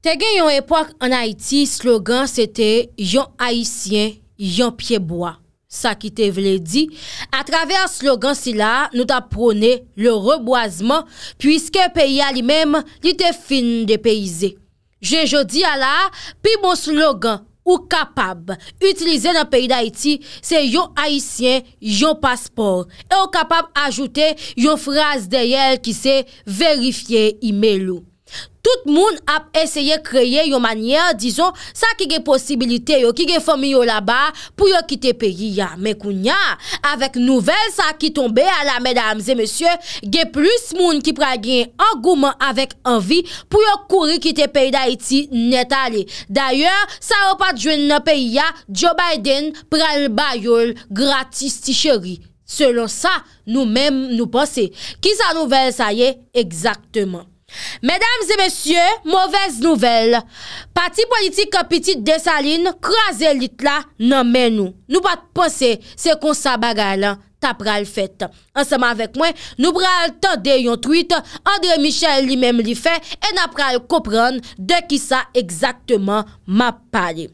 Tegen yon epok an Haiti, slogan sete yon Haitien yon pieboa. Sa ki te vle di, a traver slogan sila nou ta prone le reboazman pwiske peyi alimem li te fin de peyize. Je jodi ala, pi bon slogan ou kapab utilize nan peyi d'Haiti, se yon Haitien yon paspor e ou kapab ajoute yon fraz deyel ki se verifiye imelou. tout moun ap eseye kreye yo manyer, dizon, sa ki ge posibilite yo, ki ge fomi yo la ba, pou yo kite peyi ya. Mekounya, avek nouvel sa ki tombe, ala medamze mesye, ge plus moun ki pra gen angouman avek anvi pou yo kouri kite peyi da iti netale. Dalyon, sa wapadjwen nan peyi ya, Joe Biden prel bayol gratis ticheri. Selon sa, nou menm nou pose. Ki sa nouvel sa ye? Eksakteman. Mèdames et mèsyè, mowèz nouvel. Pati politik apitit de Saline kwa zelit la nan menou. Nou pat posè se kon sa bagay lan tap ral fèt. Anseman vek mwen nou pral tande yon tweet André Michel li mèm li fè en ap ral kopran de ki sa ekzaktman ma palè.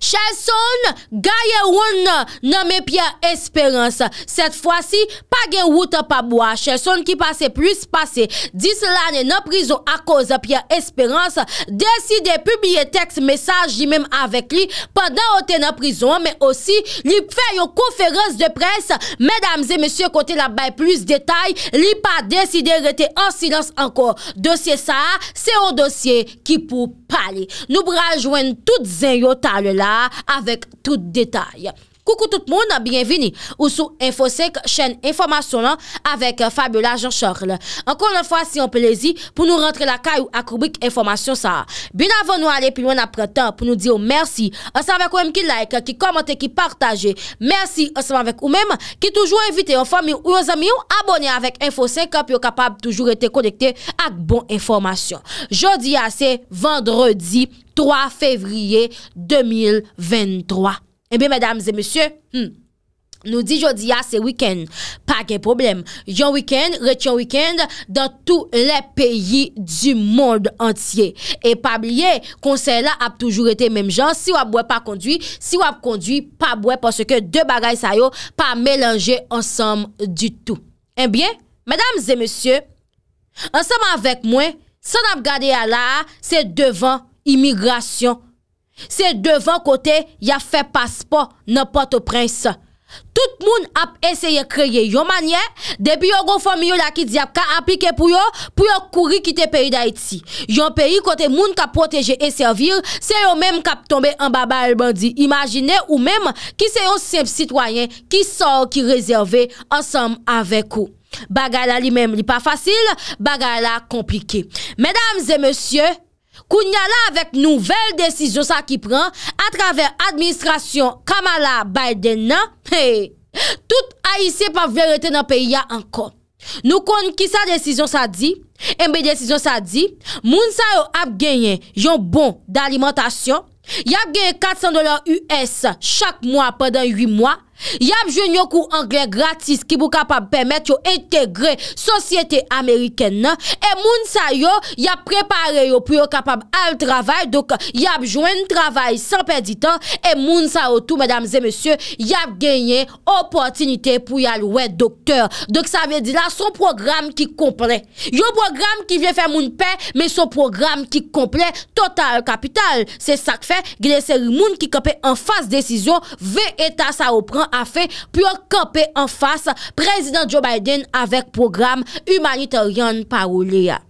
Che son gaye woun nanme Pia Esperance Set fwa si, pa gen wouta pa bwa Che son ki pase plus pase Dis lanen nan prizon a koza Pia Esperance Deside publie tekst mesaj jimem avek li Padan ote nan prizon Me osi, li fe yon konferans de pres Medamze, mesye kote la bay plus detay Li pa deside rete ansilans anko Dosye sa, se o dosye ki pou pas Pali, nou brajwen tout zeyyo tal la avèk tout detay. Koukou tout moun, biyen vini ou sou Infosek chen informasyon nan avèk euh, Fabiola Jean-Charles. Ankon an fwa si an plezi pou nou rentre la ka ou akoubik informasyon sa. Bin avon nou ale pi loun apre tan pou nou di ou mersi. Ansev avèk ou m ki like, ki komante, ki partaje. Mersi ansev avèk ou mèm ki toujou evite ou fami ou yon zami ou abonye avèk Infosek api ou kapab toujou ete konekte ak bon informasyon. Jodi a se vendredi 3 fevriye 2023. E eh bie, mèdames e monsye, hmm, nou di jodi ya ah, se wikend, pa gen problem. Yon wikend, retyon wikend, dan tou le peyi di moun entye. E pa blye, konsey la ap toujou rete menm jan, si wap bwe pa kondwi, si wap kondwi, pa bwe, porsye ke de bagay sayo, pa mèlange ansam du tou. E eh bie, mèdames e monsye, ansam avèk mwen, sa nap gade ya la, se devan imigrasyon moun. Se devan kote ya fe paspo Nopote prens Tout moun ap eseye kreye yon manye Depi yon gon fom yon la ki di ap ka aplike pou yon Pou yon kouri kite peyi da iti Yon peyi kote moun ka proteje e servil Se yon menm kap tombe an baba el bandi Imagine ou menm ki se yon semp sitwayen Ki sor ki rezerve ansom avek ou Bagala li menm li pa fasil Bagala komplike Medamze monsye Kou nyala avèk nouvel desizyon sa ki pran, a travèr administrasyon Kamala Biden nan, tout a yise pa verote nan peyi ya ankon. Nou kon ki sa desizyon sa di, e mbe desizyon sa di, moun sa yo ap genyen yon bon da alimentasyon, ya genyen 400 dolar US chak mwa pèden 8 mwa, Y ap jwen yo kou angle gratis Ki pou kapab pemet yo integre Sosyete Ameriken nan E moun sa yo, y ap prepare yo Pou yo kapab al travay Dok y ap jwen travay san pe ditan E moun sa yo tou, mèdames et mèsyè Y ap genye opportunite Pou y alwe dokter Dok sa me di la, son programe ki komple Yo programe ki vye fè moun pe Me son programe ki komple Total kapital Se sak fe, glè seri moun ki kapè An fas desisyon, vè eta sa yo pran a fe pou an kampe an fas prezident Joe Biden avek program humanitaryan parole ya.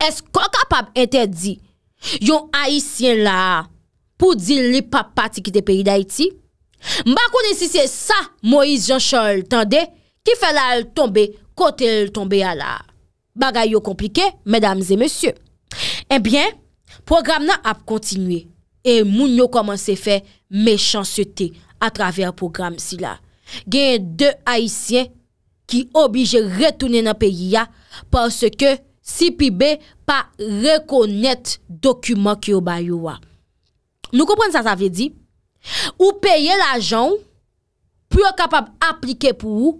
Esko kapab ente di yon Haitien la pou di li papati ki te peyi da Haiti? Mba kounen si se sa Moise Jean Charles tende ki felal tombe kote l tombe ya la. Bagay yo komplike, medamze monsye. Ebyen, eh program nan ap kontinue e moun yo koman se fe mechansyote a. a travèr program si la. Gen yon de Haitien ki obige retounen nan peyi ya parce ke si pibe pa rekonet dokumen ki yo bayou wa. Nou kompren sa sa vè di. Ou peye la jan ou, pou yo kapab aplike pou ou,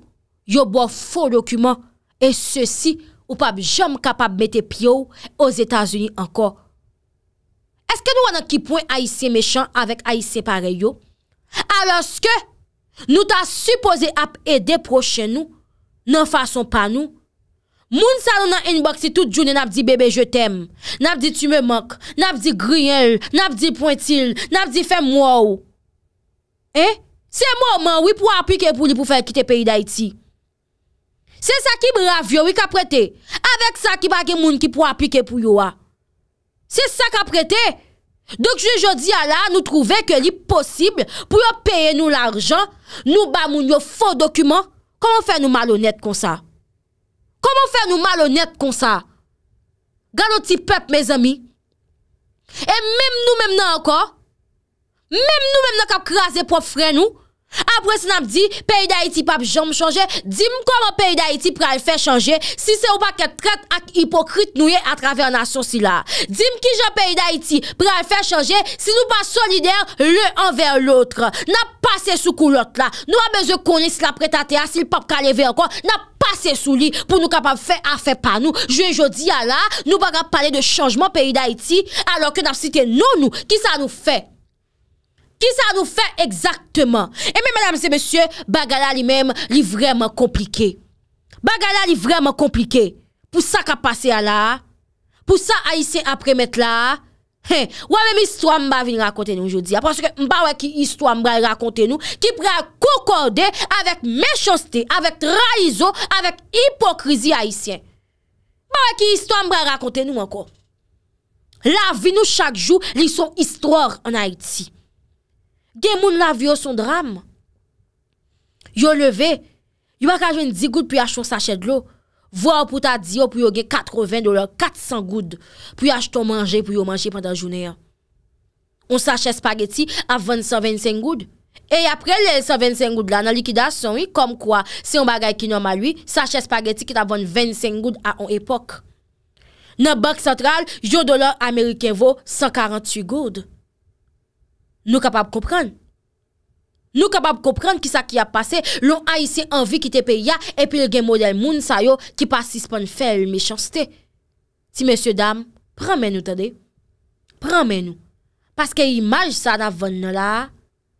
yo bo fò dokumen e se si ou pa jom kapab mette piyo ou os Etasuni anko. Eske nou anan ki pwen Haitien mechant avèk Haitien pare yo? A loske nou ta supose ap ede proche nou, nan fason pa nou. Moun salon nan enboksi tout jounen ap di bebe je tem, nap di tu me mank, nap di griyel, nap di pointil, nap di fe mwaw. Eh, se mwaw man wip wap pike pou li pou fel kite peyi da iti. Se sa ki mwaw vyo wik ap prete, avek sa ki bagi moun ki wap pike pou yowa. Se sa kaprete, se sa ki mwaw wik ap prete, Dok je je di ala nou trouve ke li posib pou yo peye nou l'arjan, nou ba moun yo fon dokumen. Koman fe nou malonet kon sa? Koman fe nou malonet kon sa? Galo ti pep, me zami? E mem nou non mem nan anko? Mem nou mem nan kap krasi pou fren nou? Apre sen ap di, peyi da iti pap jom chanje, dim kwa mwen peyi da iti pre al fe chanje, si se ou pa ket tret ak hipokrit nouye atrave an asosila. Dim ki jen peyi da iti pre al fe chanje, si nou pa solider le anver loutre. Na pase sou kulot la, nou a beze koni si la pretate a, si l pap ka leve ankon, na pase sou li pou nou kapap fe a fe pa nou. Jwen jodi a la, nou baga pale de chanjman peyi da iti, alo ke nap site nou nou ki sa nou fe. Ki sa nou fe exaktman? E mi, madame se, monsieur, bagala li mèm li vreman komplike. Bagala li vreman komplike. Pou sa ka pase a la? Pou sa a isen apre met la? Ou a mèm istwa mba vin rakonte nou joudi? Aproske mba wè ki istwa mbra l rakonte nou ki pre a kokorde avèk mechoste, avèk raizo, avèk hipokrizi a isyen. Mba wè ki istwa mbra l rakonte nou ankon? La vin nou chak jou lison istror an Haiti. Gen moun la vyo son dram. Yo leve, yo akajwen 10 goud pou yache ton sachet lo. Vwa ou pou ta diyo pou yo ge 80 dolar, 400 goud pou yache ton manje pou yo manje pandan jounen ya. On sachet spageti avon 125 goud. E apre le 125 goud la nan likida son yi kom kwa se yon bagay ki nom a lui, sachet spageti ki ta avon 25 goud a on epok. Nan bank central, yo dolar Ameriken vo 148 goud. Nou kapap kompren. Nou kapap kompren ki sa ki a pase. Lou a isi anvi ki te pe ya. E pi l gen model moun sa yo. Ki pasis pon fèl mechanstè. Ti mèsyo dam, pranmen nou tè de. Pranmen nou. Paske imaj sa na von nou la.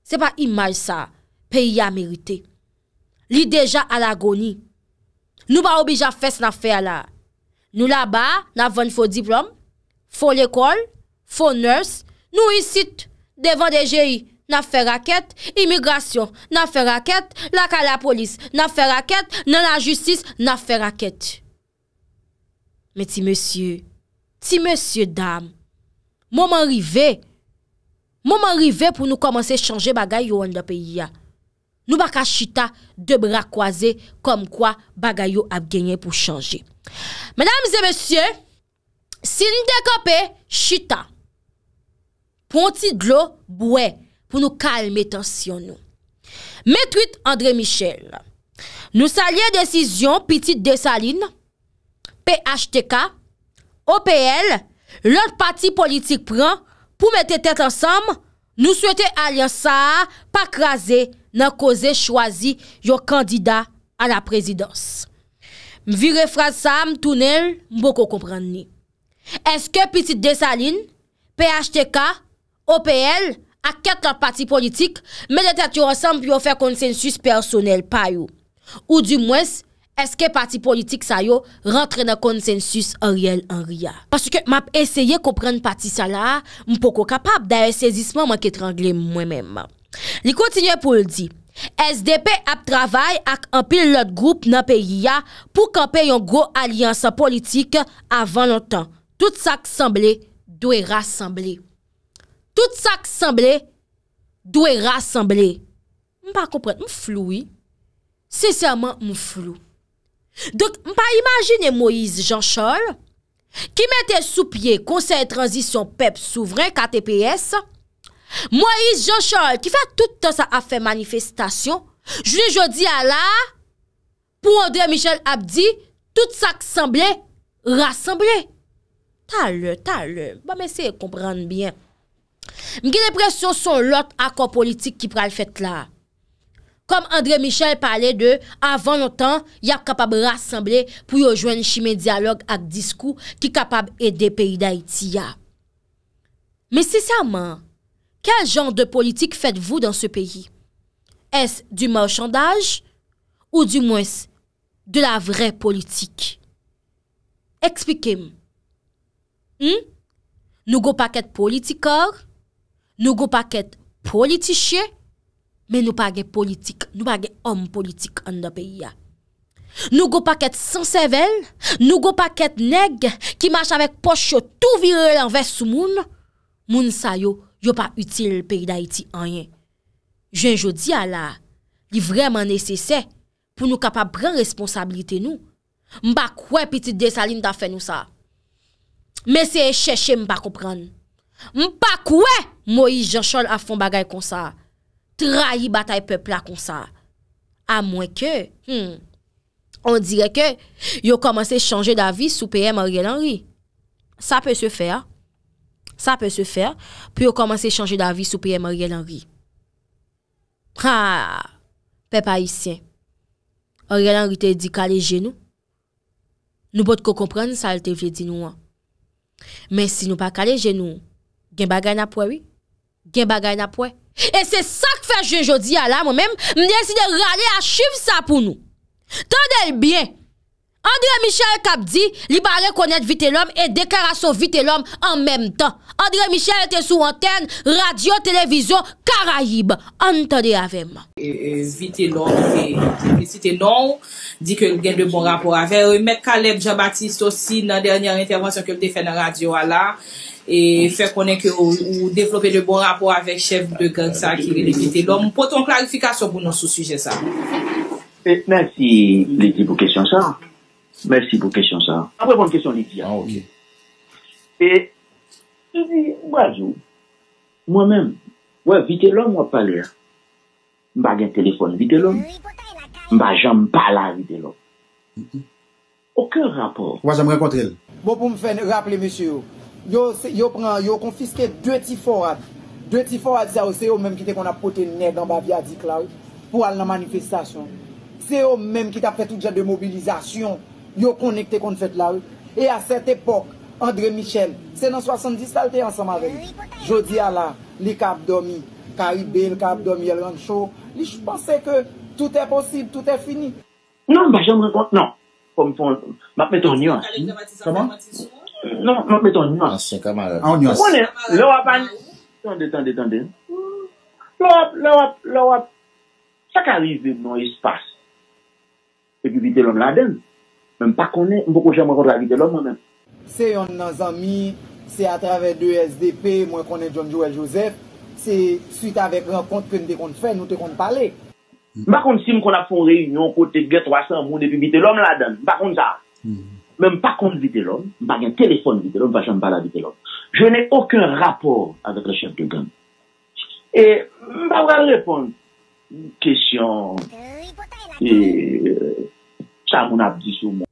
Se pa imaj sa. Pe ya merite. Li deja al agoni. Nou ba obija fès na fè la. Nou la ba, na von fò diplom. Fò l ekol. Fò ners. Nou isit. devan DJI, nan fè rakèt, imigrasyon, nan fè rakèt, lakal la polis, nan fè rakèt, nan la jutsis, nan fè rakèt. Meti monsye, ti monsye dam, moun moun rive, moun moun rive pou nou komanse chanje bagay yo an la peyi ya. Nou baka chita, debra kwaze, kom kwa bagay yo ap genye pou chanje. Menamze monsye, si nou dekope chita, pou an ti glou bouè, pou nou kalme etansyon nou. Metuit André Michel, nou salyen desizyon pitit desaline, PHTK, OPL, lout pati politik pran, pou mette tet ansam, nou souwete alyen sa, pa kraze nan koze chwazi yo kandida an la prezidans. Mvi refrasam, mbo ko kompran ni. Eske pitit desaline, PHTK, O PL ak ket la pati politik, menetat yo rasant pi yo fe konsensus personel pa yo. Ou di mwes, eske pati politik sa yo rentre na konsensus an riel an ria. Paske map eseye ko pren pati sa la, mpoko kapap da yon sezisman man ket rangle mwen menman. Li kontinye pou ldi, SDP ap travay ak anpil lot group nan pe yia pou kampen yon go aliansan politik avan lontan. Tout sa ksemble dwe rasemble. tout sa ksemble dwe rasemble. M pa kompren, m floui. Seseyman, m flou. Dok, m pa imagine Moise Jean Chol ki mette sou pie konsen transition pep souvren, KTPS. Moise Jean Chol ki fa tout sa afen manifestasyon, juli jodi ala, pou André Michel Abdi, tout sa ksemble rasemble. Tal, tal, ba bon, m esey kompren bien Mke depresyon son lot akor politik ki pral fèt la. Kom André Michel pale de avan lontan, ya kapab rassemble pou yo jwen chime dialog ak diskou ki kapab ede peyi d'Haïti ya. Me sè sa man, kel jan de politik fèt vou dan se peyi? Es du mò chandaj ou du mwens de la vre politik? Ekspikem. Hmm? Nougo paket politikor, Nou go pa ket politisye, men nou pa ge politik, nou pa ge om politik an da peyi ya. Nou go pa ket sansevel, nou go pa ket neg, ki mash avèk poch yo tout virel an vè sou moun, moun sa yo, yo pa util peyi da iti anyen. Jwen jodi ala, li vreman nesesè, pou nou kapap pren responsabilite nou, mba kwe piti desaline da fè nou sa. Mwen seye chèche mba koupranne, Mpa kouè, Moïse Jean-Charles a fon bagay kon sa. Trahi batay pepla kon sa. A mwen ke, on dire ke, yo komanse chanje da vi soupeye Marielle Henry. Sa pe se fer, sa pe se fer, pi yo komanse chanje da vi soupeye Marielle Henry. Ha, pe pa isyen. Marielle Henry te di kalé genou. Nou pot ko kompran, sa te vye di nou an. Men si nou pa kalé genou an, Gen bagay na pwè wè? E, gen bagay na pwè? E se sa k fè jen jodi ala mwen mèm, mwen desi de rale achive sa pou nou. Tande l'byen. Andre Michel kap di, li ba rekonèt Vite l'Om e dekara sou Vite l'Om en mèm tan. Andre Michel te sou anten, radio, televizyon, Karayib, an tande avèm. Vite l'Om, si te nou, di ke gen de bon rapor avè. Mèk Kaleb Djamatist osi, nan dernyan intervansyon ke mte fè nan radio ala, e fè konèk ou devlopè de bon rapor avèk chèv de gang sa ki li vité lòm. Po ton klarifikasyon pou nou sou sujè sa. E, Mèsi, lè di pou kèsyon sa. Mèsi pou kèsyon sa. An ah, e, wè mm-hmm. bon kèsyon lè di a. E, mwazou, mwè mèm, wè vité lòm wè palè. Mwagè telèfon vité lòm, mwajan mpala vité lòm. Okè rapor. Wazè mwen kontrel. Mwapou mwen fèn rap lè monsiyou. Mwapou mwen fèn rap lè monsiyou. ont confisqué deux tiforats. Deux tifforades, c'est eux-mêmes qui ont apporté nez dans Bavia Diklaou pour aller dans la manifestation. C'est eux-mêmes qui ont fait tout genre de mobilisation. Ils ont connecté contre cette là. Et à cette époque, André Michel, c'est dans 70 ans ensemble avec lui. Je à la, les Capdomi, Caribé, les Capdomi, le Rancho, je pensais que tout est possible, tout est fini. Non, bah, je me non. Comme pour, ma pétonnion. Hmm? Comment? Non, mwen beton nyon. An se kamal. An nyon se kamal. Mwen kone, lè wap an, tande, tande, tande, lè wap, lè wap, lè wap, sa ka rive mwen yon espas, epi bitelon la den, mwen pa kone, mwen pou kouche mwen kontra bitelon mwen men. Se yon nan zami, se a traver de SDP, mwen kone John Joel Joseph, se suite avek renkont ke mwen te kont fe, mwen te kont pale. Mwen pa kone si mwen kon ap foun reynyon, mwen kote gè 300 moun epi bitelon la den, mwen pa kone sa. Mwen. Mm-hmm. Mwen pa kon vide lon, mwen pa gen telefon vide lon, mwen pa gen bala vide lon. Je ney okun rapor ade krechef de gam. E mwen pa wale repon, kesyon, e, sa euh, moun ap di sou mwen.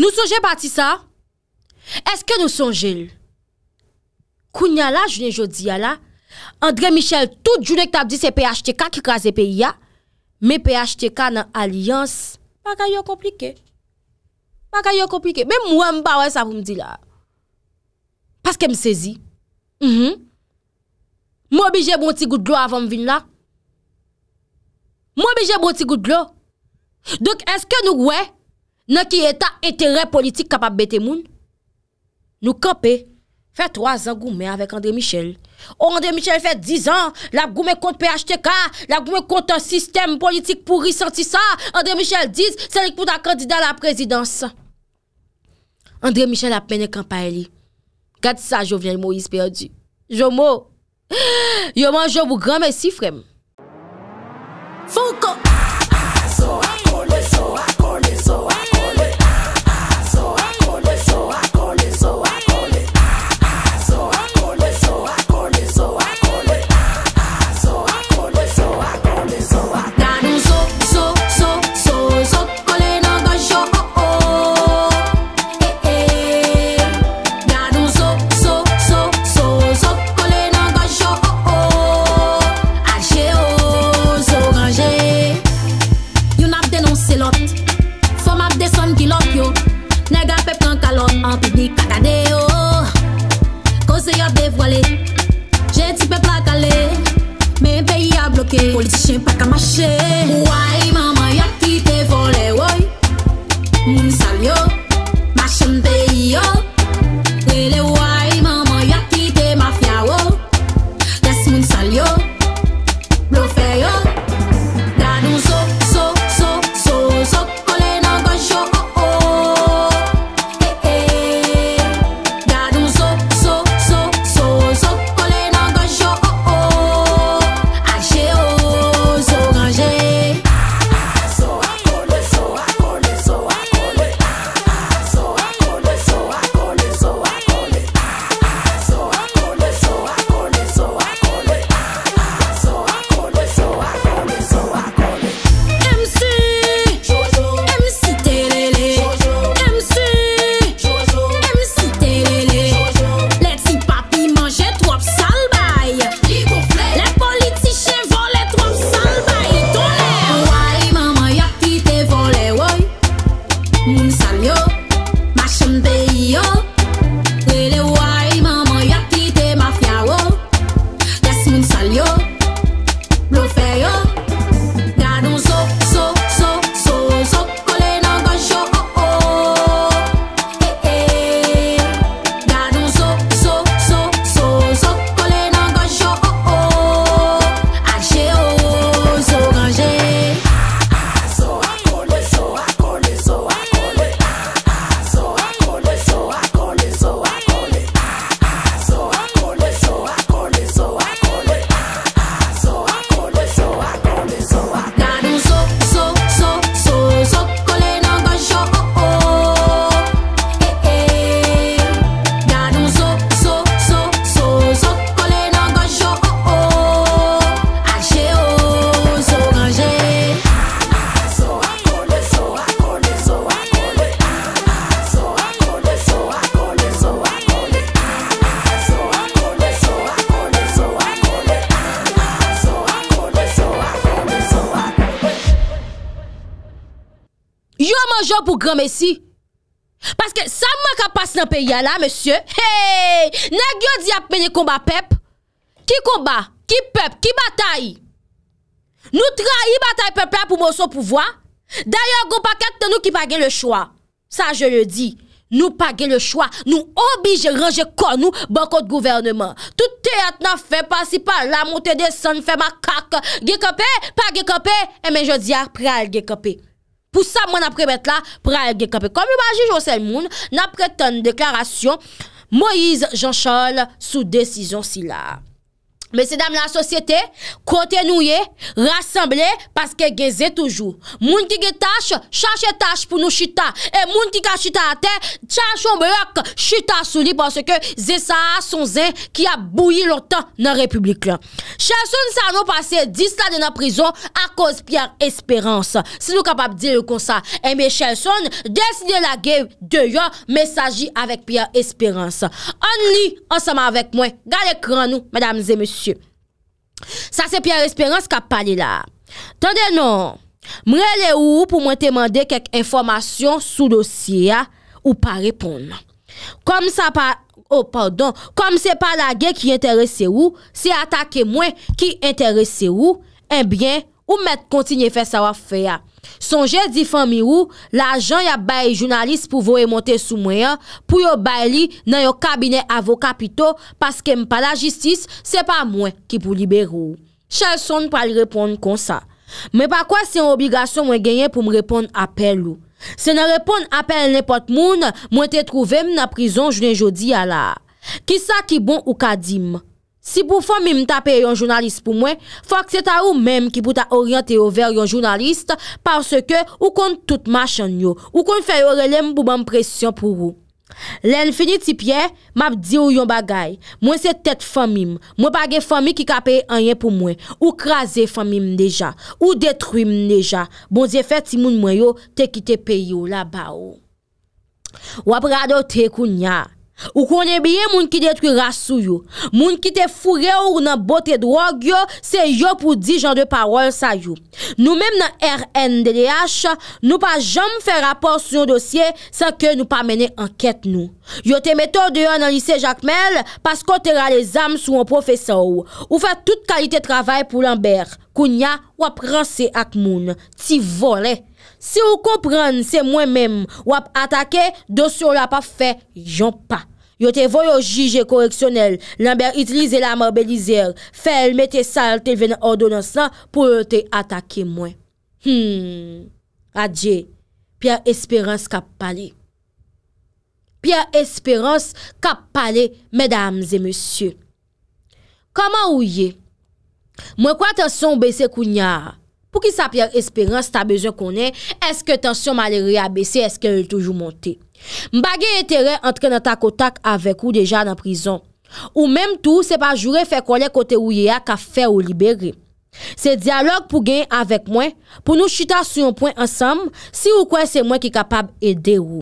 Nou sonje pati sa? Eske nou sonje l? Kounya la, jounen jodi ya la, André Michel, tout jounen ki ta ap di se PHTK ki krasi pe ya, me PHTK nan aliyans, pa kayo komplike. Pa ka yo komplike. Be mwen mba wè sa voun di la. Paske m sezi. Mwen bi jè bon ti goudlo avan m vin la. Mwen bi jè bon ti goudlo. Dok eske nou gwe nan ki eta etere politik kapap bete moun? Nou kapè fè 3 an goumè avèk André Michel. Ou André Michel fè 10 an la goumè kont P.H.T.K. La goumè kont an sistem politik pou risenti sa. André Michel diz se li kpout an kandida la prezidansan. Andre Michel apene kampa e li. Gat sa Jovian Moise pe yo di. Jo mo, yo man Jovou gran me sifre m. Fou ko... Polichin pas qu'à mâcher. Grame si Paske sa man kapas nan peya la, monsye Hey, nan gyo di ap mene komba pep Ki komba Ki pep, ki batay Nou trahi batay pep la pou monson pou vwa Dayan gyo pa kat ten nou ki page le chwa Sa je le di Nou page le chwa Nou obige range kon nou Ban kote gouvernement Tout te at nan fe pasi pa la monte de san Fe ma kaka Gekope, pa gekope E men je di ap pral gekope Pou sa mwen aprebet la, pral ge kapè. Kom yon bagi jose moun, napre ten deklarasyon, Moïse Jean Cholle sou desizyon si la. Mese dam la sosyete, kote nouye, rasemble, paske geze toujou. Moun ti ge tache, chache tache pou nou chita. E moun ti ka chita ate, chache ou blok chita souli paske ze sa a son ze ki a bouye loutan nan republik la. Chelson sa nou pase disla dena prizon a koz Pierre Esperance. Se nou kapap di le kon sa. E eh me Chelson deside la gev de yo mesaji avek Pierre Esperance. An li ansama avek mwen. Gane kran nou, madame ze mese. Sa se Pierre Espérance ka pale oh, la Tande non Mre le ou pou mwen temande Kek informasyon sou dosye ya Ou pa reponde Kom sa pa Kom se pa la gen ki enterese ou Se atake mwen ki enterese ou Enbyen ou mwen kontinye fe sawa fe ya Sonje difan mi ou, la jan ya bayi jounalist pou vo e monte sou mwen, pou yo bayi li nan yo kabine avokapito, paske mpa la jistis, se pa mwen ki pou liber ou. Chal son pa li repond kon sa. Mwen pa kwa se yon obligasyon mwen genyen pou mwen repond apel ou. Se nan repond apel nepot moun, mwen te trouve mna prison jounen jodi ya la. Ki sa ki bon ou ka di mwen? Si pou fomim tapè yon jounalist pou mwen, fòk se ta ou mèm ki pou ta oryante yo ver yon jounalist parce ke ou kon tout machan yo, ou kon fè yo relem pou ban presyon pou ou. Len fini ti pye, map di ou yon bagay, mwen se tet fomim, mwen bagè fomim ki kapè anyen pou mwen, ou krasè fomim deja, ou detruim deja, bon ze fè ti moun mwen yo te ki te pe yo la ba ou. Wap rado te kou nyar. Ou konen biye moun ki detri rasou yo, moun ki te fure ou nan bote drog yo, se yo pou di jan de parol sa yo. Nou menm nan RN DDH, nou pa jom fe rapor sou yon dosye san ke nou pa mene anket nou. Yo te meto de yo nan lise Jacques Mel, pasko te ra le zam sou yon profesa ou. Ou fe tout kalite travay pou l'anber, kou nya wapranse ak moun, ti vole. Si ou kompren, se mwen men, wap atake, dosi ou la pa fe, jom pa. Yo te voyo jije koreksyonel, lanber itlize la ma belizer, fel me te salte ven an donos la pou yo te atake mwen. Hmm, adje, piya esperans kap pale. Pya esperans kap pale, medams e monsye. Kama ou ye, mwen kwa te son bese kounya, Pou ki sa pier esperans, ta bezon konen, eske tensyon male reabese, eske el toujou monte. Mbagye etere antre nan takotak avek ou deja nan prizon. Ou mem tou, se pa jure fe kole kote ou ye a ka fe ou libere. Se dialog pou gen avèk mwen, pou nou chita sou yon pwen ansam, si ou kwen se mwen ki kapab ede ou.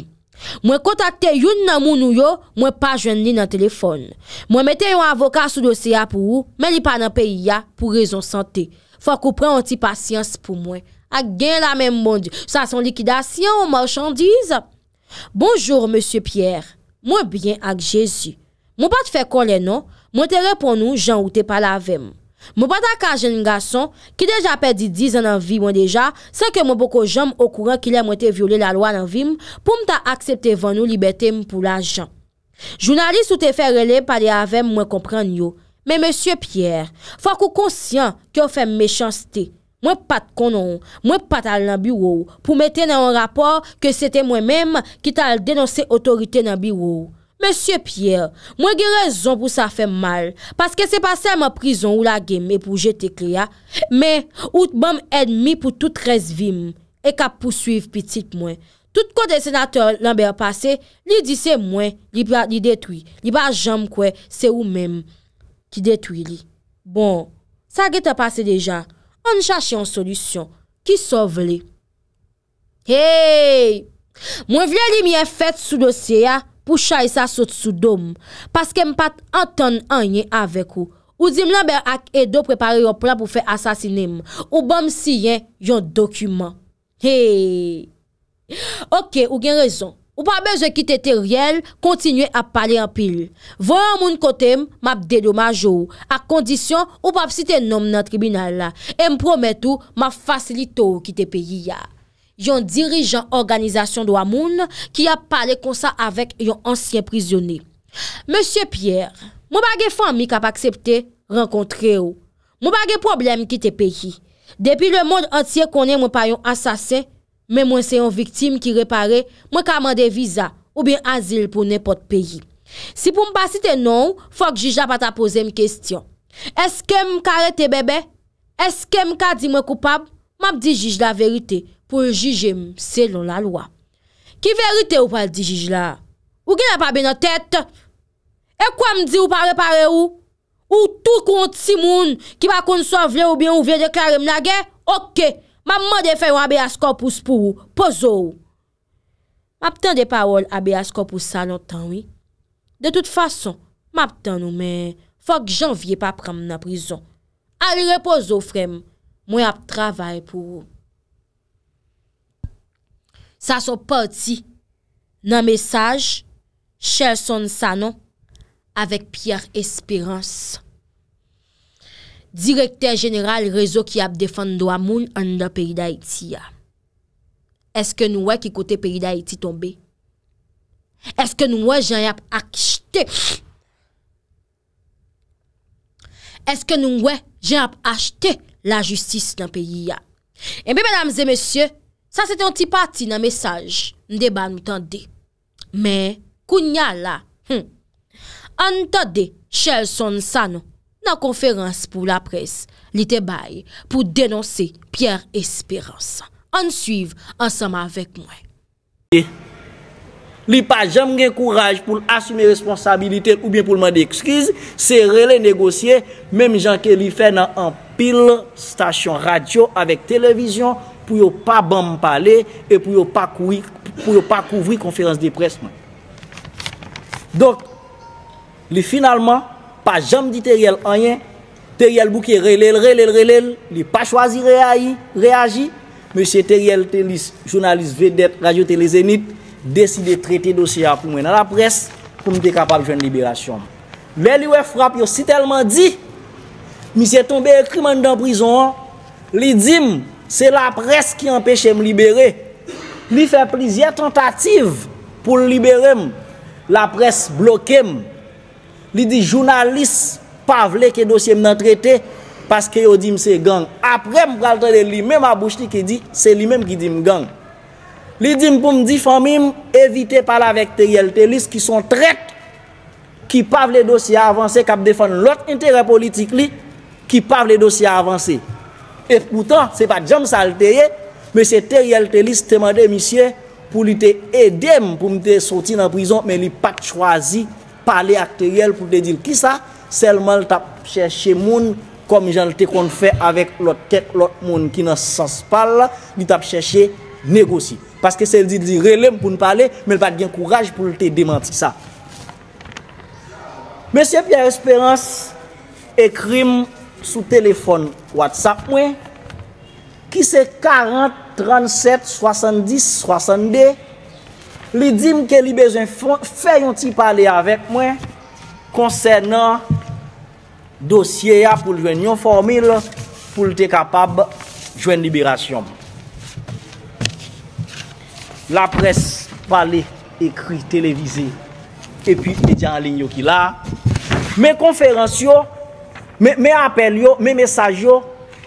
Mwen kontakte yon nan moun ou yo, mwen pa jwen li nan telefon. Mwen mette yon avoka sou dosya pou ou, men li pa nan peyi ya pou rezon sante. Fwa kou pren an ti pasyans pou mwen, ah, ak gen la men mwond, sa son likidasyon ou marchandiz. Bonjour, Monsie Pierre, mwen byen ak Jezu. Mwen pat fe kon le nan, mwen te repon nou jan ou te palave mwen. Mwen pat ak ajen nga son, ki deja pedi dizan nan vi mwen deja, se ke mwen poko jan mwen okouran ki le mwen te viole la lwa nan vi mwen, pou mwen ta aksepte van nou libetem pou la jan. Jounalist ou te fe relem pale ave mwen kompren nyo, Men Monsie Pierre, fwa kou konsyen ki ou fèm mechanstè. Mwen pat konon, mwen pat al nan biwou pou mette nan an rapor ke sete mwen menm ki tal denonse otorite nan biwou. Monsie Pierre, mwen gen rezon pou sa fèm mal paske se pase mwen prison ou la gem e pou jete kliya men out bom enmi pou tout resvim e ka pousuiv pitit mwen. Tout kote senatol nan biwou pase, li disè mwen, li detwi, li ba jam kwe, se ou menm. Ki detwili. Bon, sa ge te pase deja. An chache yon solusyon. Ki sovli. Hey! Mwen vle li miye fet sou dosye ya pou chaye sa sot sou dom. Paske m pat an ton anye avek ou. Ou zim lan be ak edo prepare yon plan pou fe asasinem. Ou bom si yon yon dokumen. Hey! Ok, ou gen rezon. Ou pa bezo ki te teriyel, kontinye ap pale an pil. Vo an moun kote m, m ap dedo ma jo ou. A kondisyon, ou pa psite nom nan tribunal la. E m promet ou, m ap fasilito ou ki te peyi ya. Yon dirijan organizasyon do an moun, ki ap pale konsa avek yon ansyen prizyone. Monsie Pierre, mou bagye fami kap aksepte renkontre ou. Mou bagye problem ki te peyi. Depi le moun antye konen m ou pa yon ansasen, Men mwen se yon viktim ki repare, mwen ka mande viza ou bin azil pou nepot peyi. Si pou m basite nou, fok jij la pa ta pose m kestyon. Eske m kare te bebe? Eske m ka di m koupab? M ap di jij la verite pou jije m selon la lwa. Ki verite ou pa di jij la? Ou gine pa binot tete? E kwa m di ou pa repare ou? Ou tou konti moun ki pa konson vle ou bin ou vle deklare m la gen? Ok! Ok! Mamman de fè yon abe askopous pou ou, pozo ou. Mapten de pawol abe askopous sa lontan, oui. De tout fason, mapten nou men, fòk janvye pa pram nan prizon. Ali repozo frem, mwen ap travay pou ou. Sa so pati nan mesaj, chèl son sanon, avèk piyar espirans. Direkter jeneral rezo ki ap defan do amoun an da peri da iti ya. Eske nou wè ki kote peri da iti tombe? Eske nou wè jan ap akjte? Eske nou wè jan ap akjte la justis nan peri ya? E bi menamze mesye, sa se ton ti pati nan mesaj. Nde ban mtande. Men, kounya la. Antade, hmm. chel son sanon. konferans pou la pres li te bay pou denonse Pierre Esperance. An suiv ansama vek mwen. Li pa jam gen kouraj pou l'assume responsabilite ou bien pou lman de ekskiz se rele negosye mem jan ke li fe nan an pil stasyon radyo avek televizyon pou yo pa bam pale e pou yo pa kouvri konferans de pres mwen. Don li finalman pa jam di Teriel anyen, Teriel bouke relèl, relèl, relèl, li pa chwazi reagi, M. Teriel, jounalist vedèp, radyotelezenit, deside trete dosya pou mwen a la pres, pou mwen te kapab jwen liberasyon. Lè li wè frap, yo si telman di, mi se tombe ekriman dan prizon, li dim, se la pres ki empèche m liberè, li fè plizye tentative pou li liberèm, la pres blokèm, Li di jounalist pa vle ke dosye m nan trete Paske yo dim se gang Apre m pral tre de li mèm a bouchli ki di Se li mèm ki dim gang Li dim pou m difon mim Evite pala vek teri el telist ki son trete Ki pa vle dosye avanse Kap defon lot interè politik li Ki pa vle dosye avanse E poutan se pa djam salteye Mè se teri el telist temande misye Pou li te edem pou m te soti nan prison Mè li pak chwazi Palè akteryèl pou te dil ki sa, selman tap chèche moun, kom jan te kon fè avèk lot kèk, lot moun ki nan sas pal, di tap chèche negosi. Paske sel di di relèm pou n'palè, men pat gen kouraj pou te demanti sa. Mèsyè Pierre Espérance, ekrim sou telefon WhatsApp mwen, ki se 40 37 70 62, Li dim ke li bezon fè yon ti pale avèk mwen konsè nan dosye ya pou jwen yon formil pou lte kapab jwen liberasyon. La pres pale ekri televize e pi eti an lign yo ki la. Me konferans yo, me apel yo, me mesaj yo,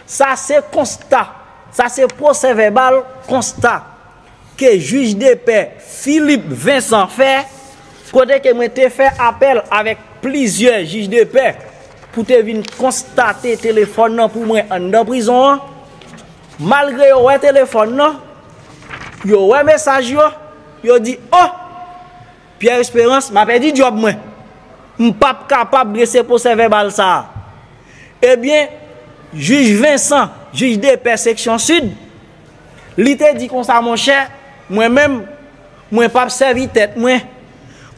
sa se konsta, sa se prosè verbal konsta. ke juj de pe Filip Vincent fe, kote ke mwen te fe apel avek plizye juj de pe, pou te vin konstate telefon nan pou mwen an do prizon an, malgre yo wey telefon nan, yo wey mesaj yo, yo di, oh, Pierre Espérance, m apè di job mwen, m pap kapap gresè pou seve bal sa, e bien, juj Vincent, juj de pe seksyon sud, li te di konsta mwen chè, Mwen mèm, mwen pa ap servi tèt, mwen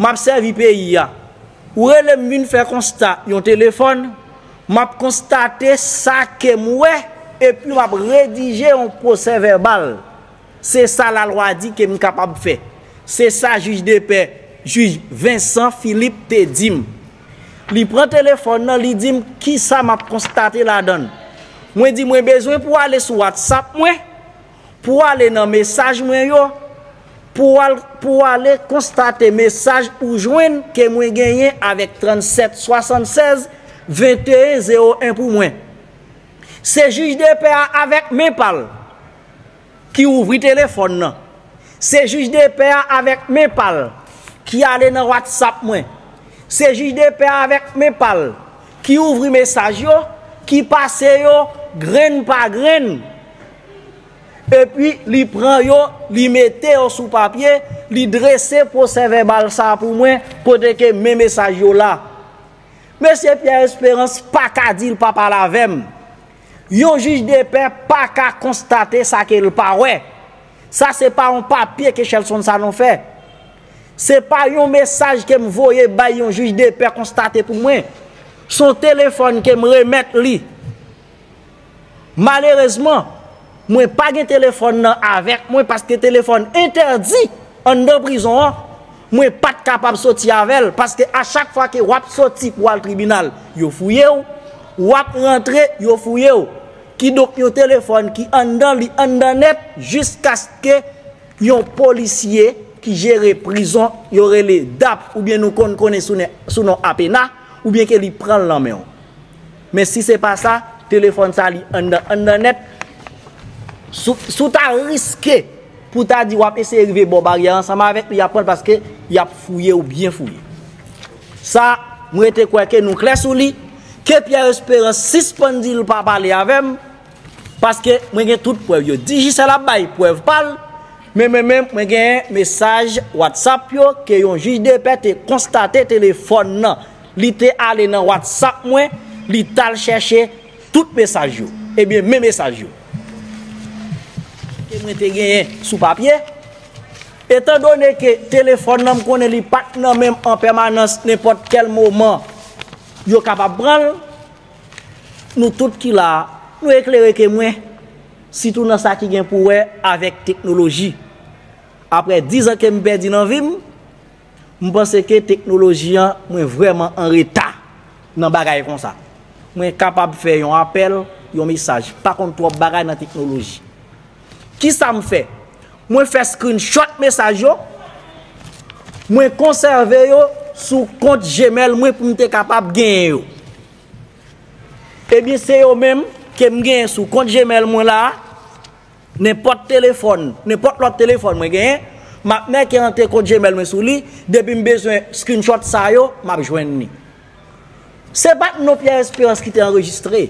ap servi peyi ya. Ouè lè mwen fè konstat yon telefon, mwen ap konstate sa ke mwen, epi mwen ap redije yon prosè verbal. Se sa la lwa di ke mwen kapab fè. Se sa juj de pe, juj Vincent Philippe te dim. Li pren telefon nan, li dim ki sa mwen ap konstate la don. Mwen di mwen bezwe pou alè sou WhatsApp mwen, pou alè nan mesaj mwen yo, pou alè konstate mesaj ou jwen ke mwen genyen avèk 3776-2301 pou mwen. Se juj de pa avèk mè pal ki ouvri telefon nan. Se juj de pa avèk mè pal ki alè nan WhatsApp mwen. Se juj de pa avèk mè pal ki ouvri mesaj yo ki pase yo gren pa gren. E pi li pran yo, li mette yo sou papye Li dresse pou seve bal sa pou mwen Potè ke mè mesaj yo la Mè se pi a espérance, pa ka di l pa pa la vem Yon juj de pe, pa ka konstate sa ke l pa we Sa se pa an papye ke chèl son sa nou fe Se pa yon mesaj ke m voye, bay yon juj de pe konstate pou mwen Son telefon ke m remet li Malèrezman Mwen pa gen telefon nan avek, mwen paske telefon interdi an de prison an, mwen pat kapap soti avel. Paske a chak fwa ke wap soti pou al tribunal, yo fwye ou, wap rentre, yo fwye ou. Ki dok yo telefon ki an dan li an dan ep, jisk aske yon polisye ki jere prison yore le dap. Ou bien nou kon kone sou nou non apena, ou bien ke li pran lan men ou. Men si se pa sa, telefon sa li an dan an dan ep. Sou ta riske pou ta di wap ese rive bo bagye ansama vek Pou yapon paske yap fouye ou bien fouye Sa mwen te kweke nou klesou li Ke piye espere sispondi lupa pale avem Paske mwen gen tout pwev yo Dijise la baye pwev pal Men men men mwen gen mensaj watsap yo Ke yon juj de pe te konstate telefon nan Li te ale nan watsap mwen Li tal cheshe tout mensaj yo Ebyen men mensaj yo Mwen te genye sou papye E tan donen ke telefon nan m konen li pat nan men An permanans nepot kel mouman Yo kapab bran Mwen tout ki la Mwen eklere ke mwen Si tou nan sa ki gen pou we Avek teknoloji Apre 10 an ke m bedi nan vim Mwen pense ke teknoloji Mwen vreman an reta Nan bagay kon sa Mwen kapab fe yon apel Yon misaj Pakon to bagay nan teknoloji Ki sa m fe? Mwen fe screenshot mesaj yo, mwen konserve yo sou kont jemel mwen pou m te kapab genye yo. Ebyen se yo menm ke m genye sou kont jemel mwen la, ne pot telefon, ne pot lot telefon mwen genye, mapnen ke rente kont jemel mwen sou li, debi m bezwen screenshot sa yo, m apjwen ni. Se bat nou piye espirans ki te enregistre,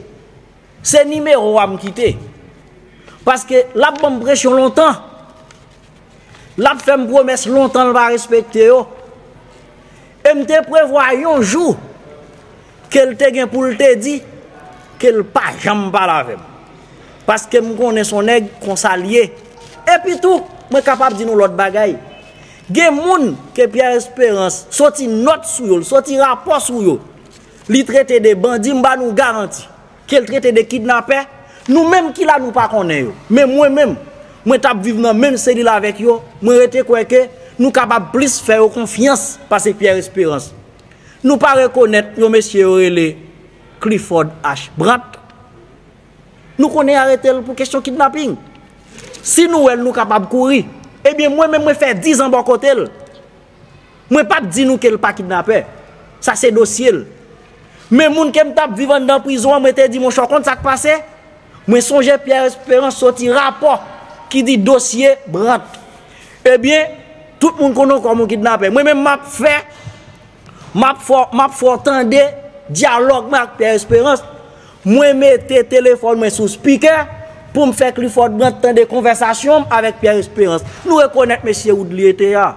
se nime ou am kite? Paske lap bèm brech yon lontan Lap fèm bromès lontan lba respecte yo e M te prevoy yon jou Kel te gen pou lte di Kel pa jam balavem Paske m konè son egg konsalye Epi tou m kapap di nou lot bagay Gen moun ke Pierre Espérance Soti not sou yo, soti rapos sou yo Li trete de bandi m ba nou garanti Kel trete de kidnapè Nou mèm ki la nou pa konè yo, mè mwen mèm, mwen tap vive nan mèm sè li la vek yo, mwen rete kweke, nou kapap blis fè yo konfians pa se Pierre Espérance. Nou pa rekonèt yo mèsie Aurélie Clifford H. Bratt. Nou konè an rete l pou kèsyon kidnapping. Si nou wèl nou kapap kouri, mwen eh mèm mwen fè dizan bakote l. Mwen pat di nou ke l pa kidnape, sa se dosye l. Mè moun ke m tap vive nan prison, mwen te di mwen chokon sa kpase l. Mwen sonje Pierre-Espérance soti rapor ki di dosye brant. Ebyen, eh tout moun konon kon moun kidnapè. Mwen mè map fè, map fòr tende, dialog mè ak Pierre-Espérance. Mwen mè te telefon mè sou spiker pou mè fè kli fòr tende konversasyon mè avèk Pierre-Espérance. Nou rekonèt mè siye ou dli ete ya.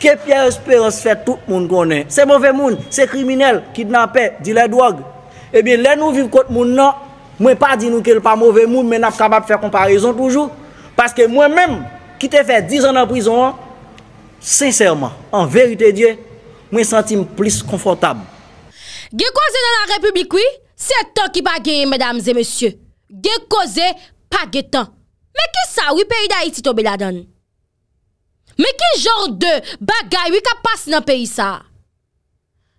Ke Pierre-Espérance fè tout moun konè. Se mòve moun, se kriminel, kidnapè, di lè dwag. Ebyen, eh lè nou viv kòt moun nan. Mwen pa di nou ke l pa mouvè moun men ap kabab fè komparison toujou. Paske mwen menm ki te fè 10 an an prizon an, sensèrman, an verite diè, mwen sentim plis konfortab. Ge koze nan la republik wè, se ton ki pa genye, mèdames et mèsyè. Ge koze, pa genye ton. Mè ki sa wè peyi da iti to beladan? Mè ki jor de bagay wè ka pas nan peyi sa?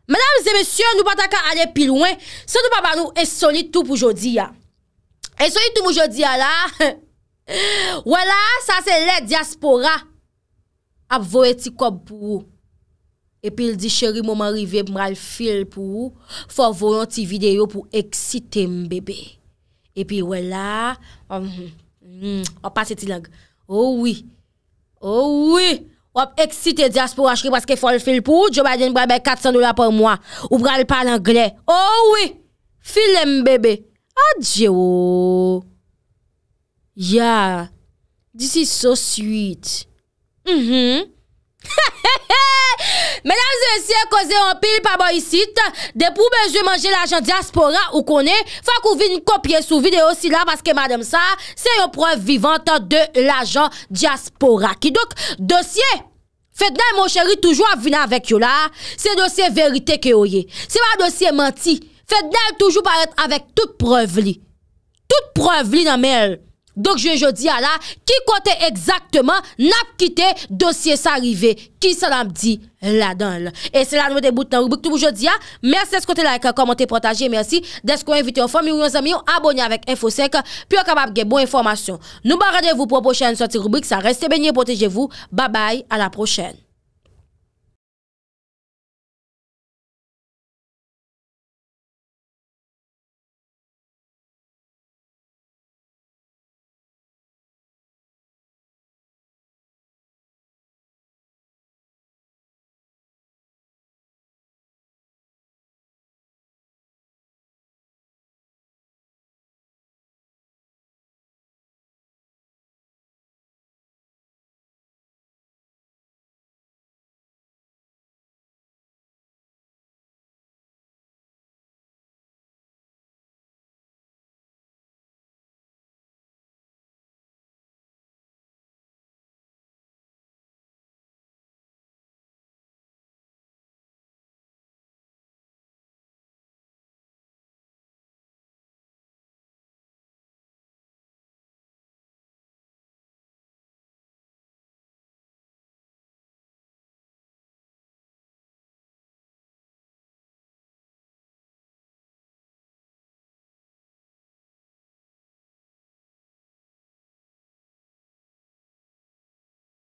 Mèdames et mèsyon, nou pata ka ale pilouen. Sotou papan nou, e soni tout pou jodi ya. E soni tout pou jodi ya la. Wèla, sa se le diaspora. Ap voye ti kop pou ou. E pi l di chéri mouman rive mral fil pou ou. Fò voye yon ti video pou eksite mbebe. E pi wèla. A oh, mm, mm, mm, pase ti lang. Oh, ou wè. Oh, ou wè. Wap eksite diaspo wache ki paske fòl fil pou. Djo baden bral bè 400 dola pò mwa. Ou bral pal angle. Oh Ou wè. Fil lè mbebe. Adjo. Ya. Disi so suite. Mh mh. Ha ha ha. Menèm zè siè ko zè yon pil pa ba yisit, dè pou mè zè manje l'ajan diaspora ou konè, fa kou vin kopye sou videyo si la, paske madèm sa, se yon preu vivante de l'ajan diaspora. Ki dok dosye, fè dèl mon chéri toujou avina avèk yo la, se dosye verite ke oyè. Se mè dosye manti, fè dèl toujou parèt avèk tout preu vli, tout preu vli nan mèl. Dok jwen jodi a la, ki kote ekzaktman nap kite dosye sa rive? Ki sa lam di la donl? E se la nou de boutan rubik tou pou jodi a. Mersi eskote la ek a komote protaje. Mersi desko evite o fami ou yon zamiyon. Abonye avèk infosek. Pyo akabab gen bon informasyon. Nou ba radevou pou an pochène soti rubik. Sa reste ben yon protejevou. Babay. A la prochène.